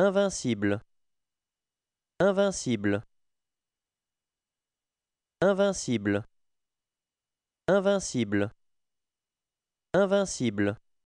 Invincible. Invincible. Invincible. Invincible. Invincible.